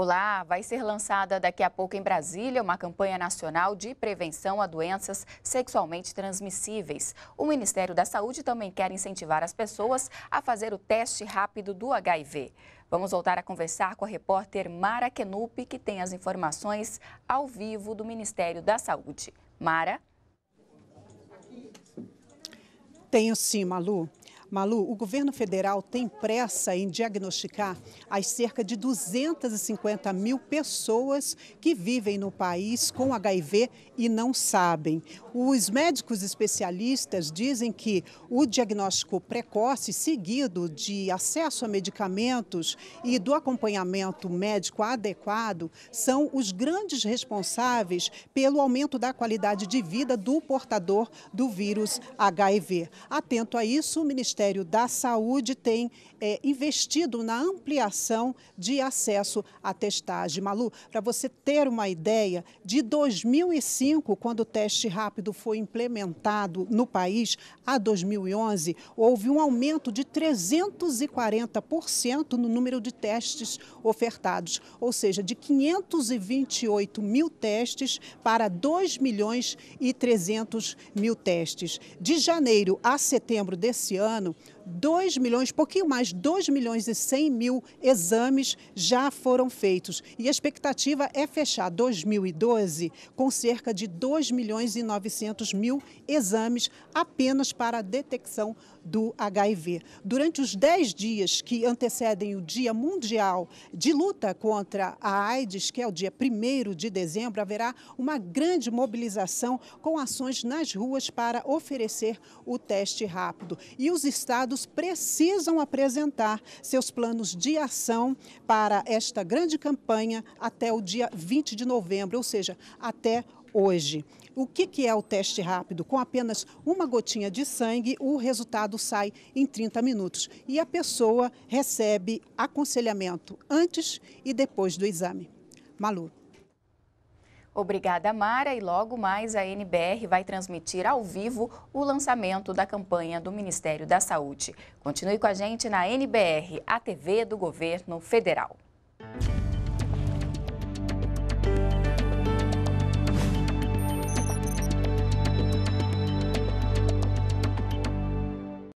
Olá, vai ser lançada daqui a pouco em Brasília uma campanha nacional de prevenção a doenças sexualmente transmissíveis. O Ministério da Saúde também quer incentivar as pessoas a fazer o teste rápido do HIV. Vamos voltar a conversar com a repórter Mara Kenup, que tem as informações ao vivo do Ministério da Saúde. Mara? Tenho sim, Malu. Malu, o governo federal tem pressa em diagnosticar as cerca de 250 mil pessoas que vivem no país com HIV e não sabem. Os médicos especialistas dizem que o diagnóstico precoce, seguido de acesso a medicamentos e do acompanhamento médico adequado, são os grandes responsáveis pelo aumento da qualidade de vida do portador do vírus HIV. Atento a isso, o Ministério Ministério da Saúde tem é, investido na ampliação de acesso à testagem. Malu, para você ter uma ideia, de 2005, quando o teste rápido foi implementado no país, a 2011, houve um aumento de 340% no número de testes ofertados, ou seja, de 528 mil testes para 2 milhões e 300 mil testes. De janeiro a setembro desse ano, ano, 2 milhões, pouquinho mais, 2 milhões e 100 mil exames já foram feitos. E a expectativa é fechar 2012 com cerca de 2 milhões e 900 mil exames apenas para a detecção do HIV. Durante os 10 dias que antecedem o Dia Mundial de Luta contra a AIDS, que é o dia 1 de dezembro, haverá uma grande mobilização com ações nas ruas para oferecer o teste rápido. E os estados precisam apresentar seus planos de ação para esta grande campanha até o dia 20 de novembro, ou seja, até hoje. O que, é o teste rápido? Com apenas uma gotinha de sangue, o resultado sai em 30 minutos e a pessoa recebe aconselhamento antes e depois do exame. Malu. Obrigada, Mara. E logo mais a NBR vai transmitir ao vivo o lançamento da campanha do Ministério da Saúde. Continue com a gente na NBR, a TV do Governo Federal.